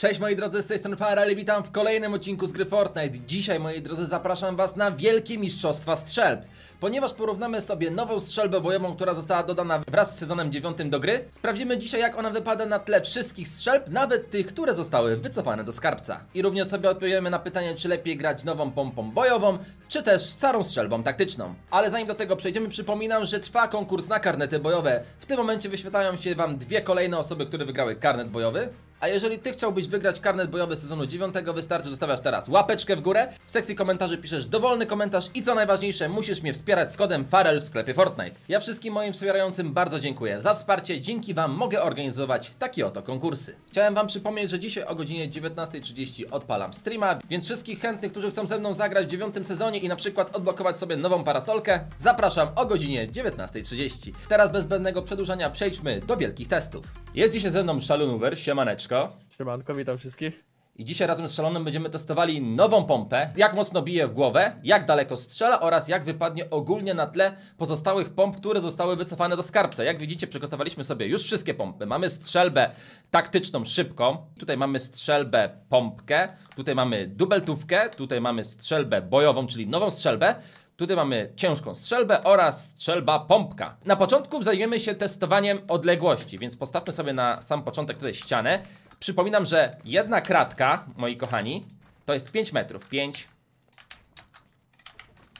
Cześć moi drodzy, z tej strony i witam w kolejnym odcinku z gry Fortnite. Dzisiaj moi drodzy zapraszam was na Wielkie Mistrzostwa Strzelb. Ponieważ porównamy sobie nową strzelbę bojową, która została dodana wraz z sezonem 9 do gry, sprawdzimy dzisiaj jak ona wypada na tle wszystkich strzelb, nawet tych, które zostały wycofane do skarbca. I również sobie odpowiemy na pytanie, czy lepiej grać nową pompą bojową, czy też starą strzelbą taktyczną. Ale zanim do tego przejdziemy, przypominam, że trwa konkurs na karnety bojowe. W tym momencie wyświetlają się wam dwie kolejne osoby, które wygrały karnet bojowy. A jeżeli ty chciałbyś wygrać karnet bojowy sezonu 9, wystarczy, zostawiasz teraz łapeczkę w górę, w sekcji komentarzy piszesz dowolny komentarz i co najważniejsze, musisz mnie wspierać z kodem FAREL w sklepie Fortnite. Ja wszystkim moim wspierającym bardzo dziękuję za wsparcie, dzięki wam mogę organizować takie oto konkursy. Chciałem wam przypomnieć, że dzisiaj o godzinie 19.30 odpalam streama, więc wszystkich chętnych, którzy chcą ze mną zagrać w 9 sezonie i na przykład odblokować sobie nową parasolkę, zapraszam o godzinie 19.30. Teraz bez zbędnego przedłużania przejdźmy do wielkich testów. Jest dzisiaj ze mną Szalunuwer, siemaneczko. Siemanko, witam wszystkich. I dzisiaj razem z Szalonem będziemy testowali nową pompę, jak mocno bije w głowę, jak daleko strzela oraz jak wypadnie ogólnie na tle pozostałych pomp, które zostały wycofane do skarbca. Jak widzicie przygotowaliśmy sobie już wszystkie pompy. Mamy strzelbę taktyczną szybką, tutaj mamy strzelbę pompkę, tutaj mamy dubeltówkę, tutaj mamy strzelbę bojową, czyli nową strzelbę. Tutaj mamy ciężką strzelbę oraz strzelba pompka. Na początku zajmiemy się testowaniem odległości, więc postawmy sobie na sam początek tutaj ścianę. Przypominam, że jedna kratka, moi kochani, to jest 5 metrów. 5,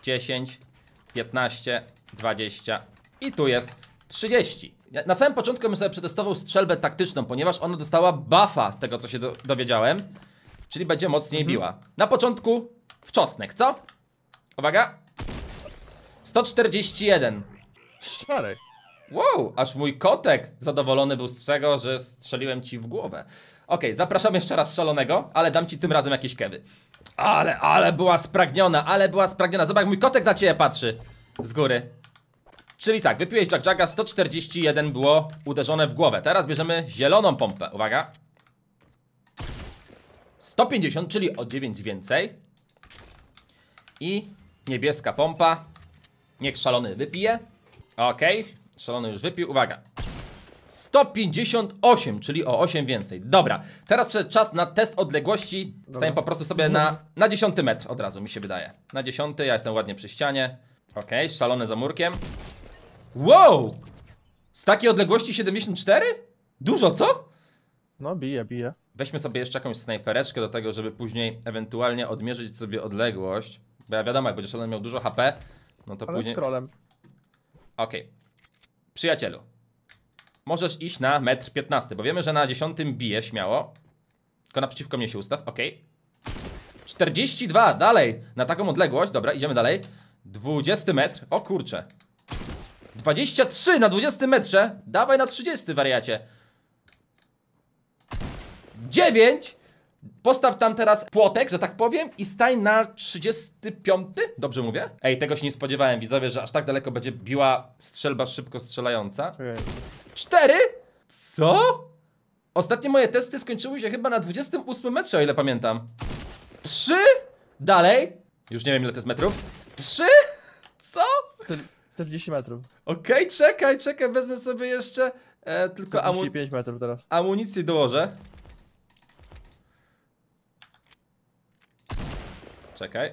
10, 15, 20 i tu jest 30. Na samym początku bym sobie przetestował strzelbę taktyczną, ponieważ ona dostała buffa z tego, co się do dowiedziałem. Czyli będzie mocniej mhm. biła. Na początku wczosnek, co? Uwaga! 141. Szary. Wow, aż mój kotek zadowolony był z tego, że strzeliłem ci w głowę. Ok, zapraszam jeszcze raz szalonego, ale dam ci tym razem jakieś kewy. Ale, ale była spragniona, ale była spragniona. Zobacz, mój kotek na ciebie patrzy. Z góry. Czyli tak, wypiłeś Jack Jacka, 141 było uderzone w głowę. Teraz bierzemy zieloną pompę. Uwaga. 150, czyli o 9 więcej. I niebieska pompa. Niech szalony wypije. Okej, okay. szalony już wypił. Uwaga. 158, czyli o 8 więcej. Dobra, teraz przed czas na test odległości. Staję po prostu sobie na, na 10 metr od razu, mi się wydaje. Na 10, ja jestem ładnie przy ścianie. Okej, okay, szalony za murkiem. Wow! Z takiej odległości 74? Dużo, co? No, bije, bije. Weźmy sobie jeszcze jakąś snajpereczkę do tego, żeby później ewentualnie odmierzyć sobie odległość. Bo ja wiadomo, jak szalony miał dużo HP, no to Ale później... scrollem. Okej. Okay. Przyjacielu. Możesz iść na metr 15, bo wiemy, że na 10 bije śmiało. Tylko naprzeciwko mnie się ustaw, okej. Okay. 42, dalej, na taką odległość, dobra, idziemy dalej 20 metr, o kurczę. 23 na 20 metrze, dawaj na 30 wariacie 9 Postaw tam teraz płotek, że tak powiem, i staj na 35. Dobrze mówię? Ej, tego się nie spodziewałem, widzowie, że aż tak daleko będzie biła strzelba szybko strzelająca. Cztery? Co? Ostatnie moje testy skończyły się chyba na 28 metrze, o ile pamiętam. Trzy? Dalej? Już nie wiem, ile to jest metrów. Trzy? Co? 40 metrów. Okej, okay, czekaj, czekaj, wezmę sobie jeszcze e, tylko amu metrów teraz. amunicję dołożę. Czekaj.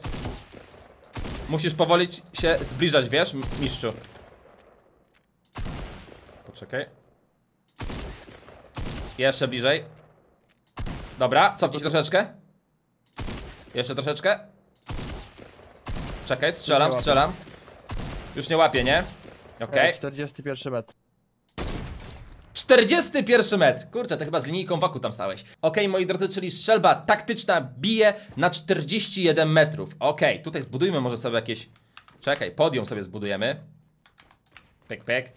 Musisz powoli się zbliżać, wiesz, mistrzu. Poczekaj. Jeszcze bliżej. Dobra, cofnij się troszeczkę. Jeszcze troszeczkę. Czekaj, strzelam, strzelam. Już nie łapię, nie? Okej. Okay. E, 41 metr. 41 metr. Kurczę, to chyba z linijką waku tam stałeś. Ok, moi drodzy, czyli strzelba taktyczna bije na 41 metrów. Ok, tutaj zbudujmy może sobie jakieś... Czekaj, podium sobie zbudujemy. Pyk, pyk.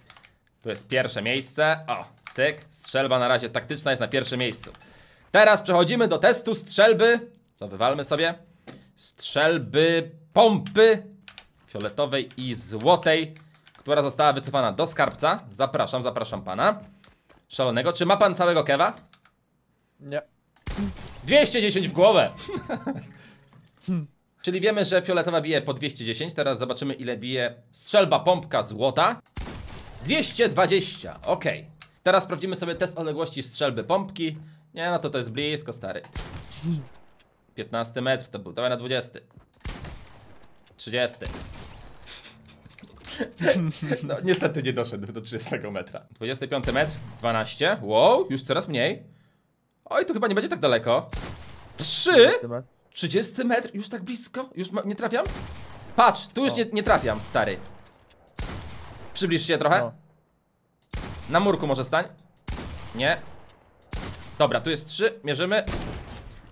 Tu jest pierwsze miejsce. O, cyk. Strzelba na razie taktyczna jest na pierwszym miejscu. Teraz przechodzimy do testu strzelby. To wywalmy sobie. Strzelby pompy fioletowej i złotej, która została wycofana do skarbca. Zapraszam, zapraszam pana szalonego. Czy ma pan całego kewa? Nie. 210 w głowę! Czyli wiemy, że fioletowa bije po 210. Teraz zobaczymy, ile bije strzelba pompka złota. 220, ok. Teraz sprawdzimy sobie test odległości strzelby pompki. Nie, no to to jest blisko, stary. 15 metr to był, dawaj na 20. 30. No, niestety nie doszedł do 30 metra. 25 metr, 12. Wow, już coraz mniej. Oj, to chyba nie będzie tak daleko. 3! 30 metr, już tak blisko? Już nie trafiam? Patrz, tu już no. nie, nie, trafiam, stary. Przybliż się trochę. No. Na murku może stań. Nie. Dobra, tu jest 3, mierzymy.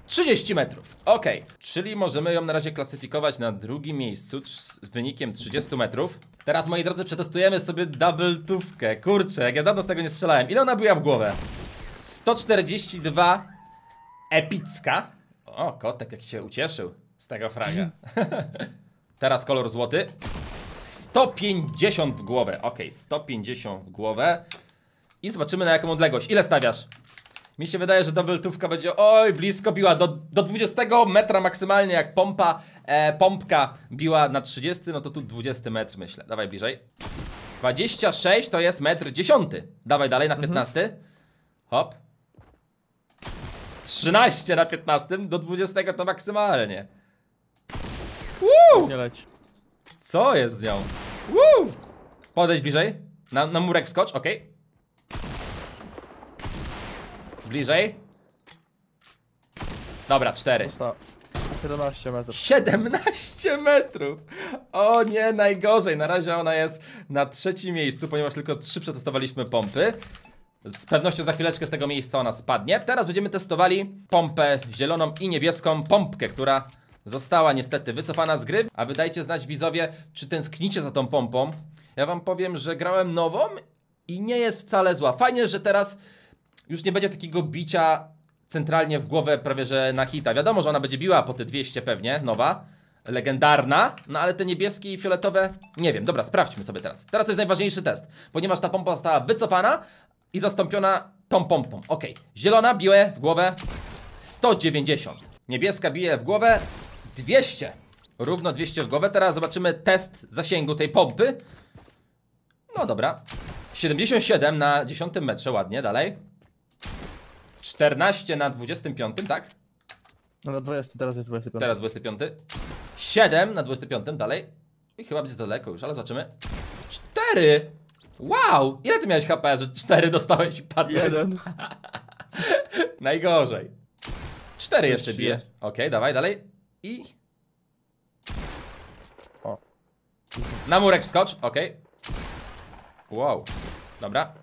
30 metrów. Ok, czyli możemy ją na razie klasyfikować na drugim miejscu z wynikiem 30 metrów. Teraz, moi drodzy, przetestujemy sobie double tówkę. Kurczę, jak ja dawno z tego nie strzelałem. Ile ona była w głowę? 142 epicka. O, kotek jak się ucieszył z tego fraga. Teraz kolor złoty. 150 w głowę. Ok, 150 w głowę. I zobaczymy na jaką odległość. Ile stawiasz? Mi się wydaje, że doubletówka będzie oj blisko biła do, do 20 metra maksymalnie jak pompa, e, pompka biła na 30, no to tu 20 metr myślę. Dawaj bliżej. 26 to jest metr 10. Dawaj dalej na 15. Mhm. Hop. 13 na 15, do 20 to maksymalnie. Woo! Co jest z nią? Woo! Podejdź bliżej. Na, na murek wskocz, okej. Okay. Bliżej. Dobra, cztery. Został. metrów. 17 metrów! O nie, najgorzej. Na razie ona jest na trzecim miejscu, ponieważ tylko trzy przetestowaliśmy pompy. Z pewnością za chwileczkę z tego miejsca ona spadnie. Teraz będziemy testowali pompę zieloną i niebieską pompkę, która została niestety wycofana z gry. A wydajcie znać widzowie, czy tęsknicie za tą pompą. Ja wam powiem, że grałem nową i nie jest wcale zła. Fajnie, że teraz już nie będzie takiego bicia centralnie w głowę prawie że na hita. Wiadomo, że ona będzie biła po te 200 pewnie, nowa, legendarna, no ale te niebieskie i fioletowe, nie wiem. Dobra, sprawdźmy sobie teraz. Teraz to jest najważniejszy test, ponieważ ta pompa została wycofana i zastąpiona tą pompą. Ok, zielona bije w głowę 190, niebieska bije w głowę 200. Równo 200 w głowę, teraz zobaczymy test zasięgu tej pompy No dobra 77 na 10 metrze, ładnie, dalej 14 na 25, tak? No na 20, teraz jest 25. Teraz 25. 7 na 25, dalej. I chyba będzie daleko już, ale zobaczymy. 4! Wow! Ile ty miałeś HP, że 4 dostałeś i padłeś? Jeden. Najgorzej. 4 jeszcze bije. Okej, okay, dawaj, dalej. I... O. Na murek wskocz, okej. Okay. Wow. Dobra.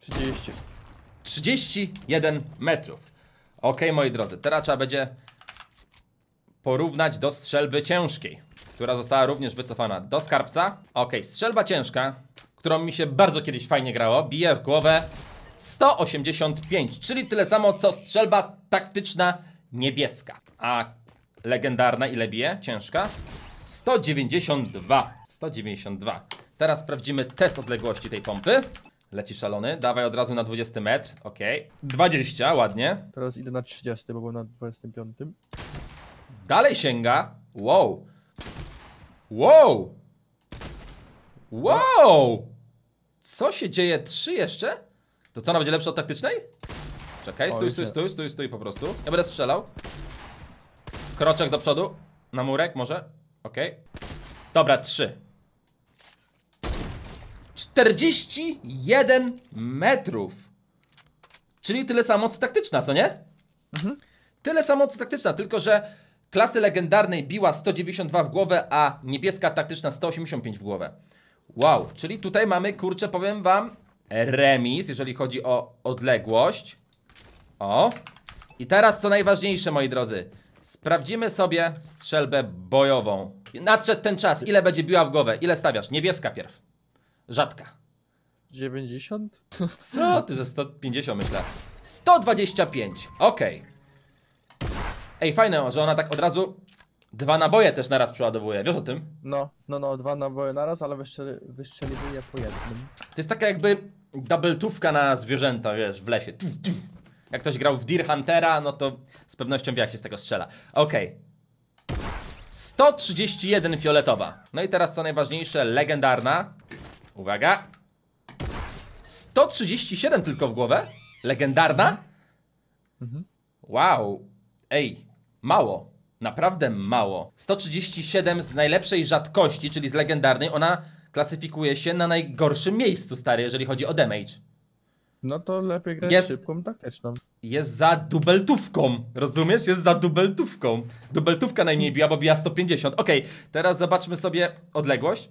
30. 31 metrów. Ok, moi drodzy, teraz trzeba będzie porównać do strzelby ciężkiej, która została również wycofana do skarbca. Ok, strzelba ciężka, którą mi się bardzo kiedyś fajnie grało, bije w głowę 185, czyli tyle samo co strzelba taktyczna niebieska. A legendarna ile bije? Ciężka? 192. 192. Teraz sprawdzimy test odległości tej pompy. Leci szalony, dawaj od razu na 20 metr, okej. 20, ładnie. Teraz idę na 30, bo byłem na 25. Dalej sięga, wow. Wow! Wow! Co się dzieje? Trzy jeszcze? To co, ona będzie lepsze od taktycznej? Czekaj, stój, stój, stój, stój, stój po prostu. Ja będę strzelał. Kroczek do przodu. Na murek może? Okej. Dobra, trzy. 41 metrów. Czyli tyle samo co taktyczna, co nie? Mhm. Tyle samo co taktyczna, tylko że klasy legendarnej biła 192 w głowę, a niebieska taktyczna 185 w głowę. Wow, czyli tutaj mamy, kurczę, powiem wam, remis, jeżeli chodzi o odległość. O. I teraz co najważniejsze, moi drodzy. Sprawdzimy sobie strzelbę bojową. Nadszedł ten czas. Ile będzie biła w głowę? Ile stawiasz? Niebieska pierw. Rzadka. 90? Co ty ze 150 myślę? 125! Okej. Okay. Ej, fajne, że ona tak od razu dwa naboje też naraz przeładowuje, wiesz o tym? No, no, no, dwa naboje naraz, ale wyszczeli, wystrzeliwuje po jednym. To jest taka jakby doubletówka na zwierzęta, wiesz, w lesie. Tuf, tuf. Jak ktoś grał w Deer Huntera, no to z pewnością wie jak się z tego strzela. Okej. Okay. 131 fioletowa. No i teraz co najważniejsze, legendarna. Uwaga. 137 tylko w głowę. Legendarna. Mhm. Wow. Ej, mało. Naprawdę mało. 137 z najlepszej rzadkości, czyli z legendarnej, ona klasyfikuje się na najgorszym miejscu, stary, jeżeli chodzi o damage. No to lepiej grać jest, szybką taktyczną. Jest za dubeltówką, rozumiesz? Jest za dubeltówką. Dubeltówka najmniej biła, bo biła 150. Okej, okay, teraz zobaczmy sobie odległość.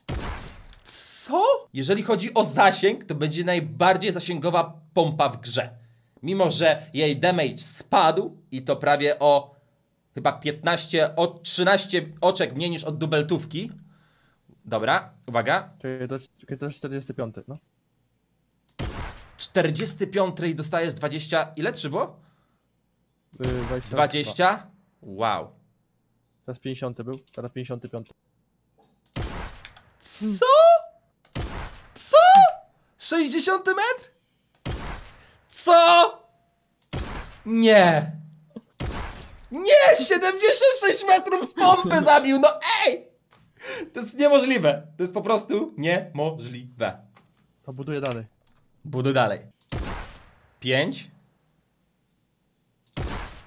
Co? Jeżeli chodzi o zasięg, to będzie najbardziej zasięgowa pompa w grze. Mimo, że jej damage spadł i to prawie o chyba 15, o 13 oczek mniej niż od dubeltówki. Dobra, uwaga. Czekaj, to, czekaj, to jest 45, no. 45 i dostajesz 20. Ile trzy było? 20. Y, 20? Wow. Teraz 50 był, teraz 55. Co? 60 metr? Co? Nie. Nie! 76 metrów z pompy zabił! No ej! To jest niemożliwe. To jest po prostu niemożliwe. To buduję dalej. Buduj dalej. 5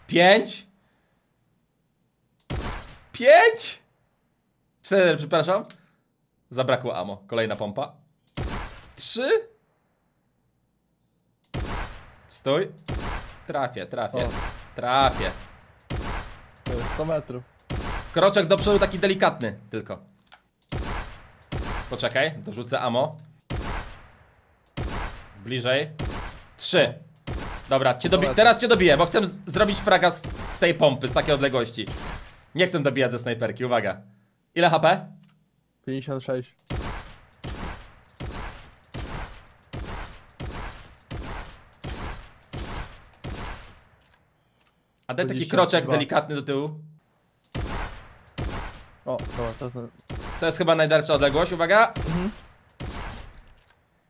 5 5 4, przepraszam. Zabrakło amo. Kolejna pompa. 3 Stój. Trafię, trafię. O. Trafię. 100 metrów. Kroczek do przodu taki delikatny tylko. Poczekaj, dorzucę amo. Bliżej. Trzy. Dobra, cię teraz cię dobiję, bo chcę zrobić fraga z, z tej pompy, z takiej odległości. Nie chcę dobijać ze snajperki, uwaga. Ile HP? 56. A daj taki kroczek delikatny do tyłu. O, to jest... To jest chyba najdalsza odległość, uwaga! Mhm.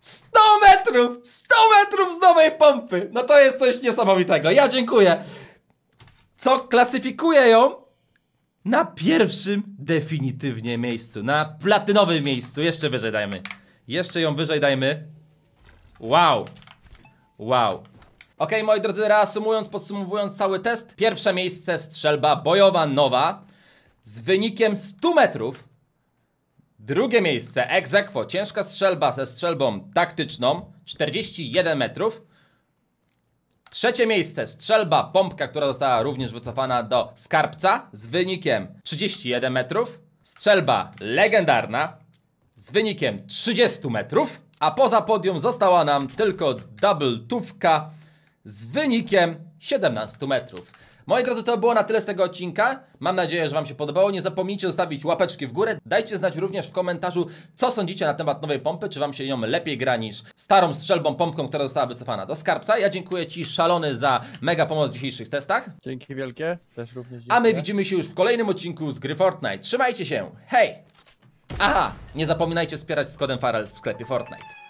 100 metrów! 100 metrów z nowej pompy! No to jest coś niesamowitego, ja dziękuję! Co klasyfikuje ją na pierwszym definitywnie miejscu, na platynowym miejscu, jeszcze wyżej dajmy. Jeszcze ją wyżej dajmy. Wow! Wow! Ok, moi drodzy, reasumując, podsumowując cały test. Pierwsze miejsce strzelba bojowa nowa z wynikiem 100 metrów. Drugie miejsce egzekwo ciężka strzelba ze strzelbą taktyczną 41 metrów. Trzecie miejsce strzelba pompka, która została również wycofana do skarbca z wynikiem 31 metrów. Strzelba legendarna z wynikiem 30 metrów. A poza podium została nam tylko double tówka z wynikiem 17 metrów. Moi drodzy, to było na tyle z tego odcinka. Mam nadzieję, że Wam się podobało. Nie zapomnijcie zostawić łapeczki w górę. Dajcie znać również w komentarzu, co sądzicie na temat nowej pompy. Czy Wam się ją lepiej gra niż starą strzelbą pompką, która została wycofana do skarbca. Ja dziękuję Ci, szalony, za mega pomoc w dzisiejszych testach. Dzięki wielkie. Też również dziękuję. A my widzimy się już w kolejnym odcinku z gry Fortnite. Trzymajcie się. Hej! Aha! Nie zapominajcie wspierać z kodem Farel w sklepie Fortnite.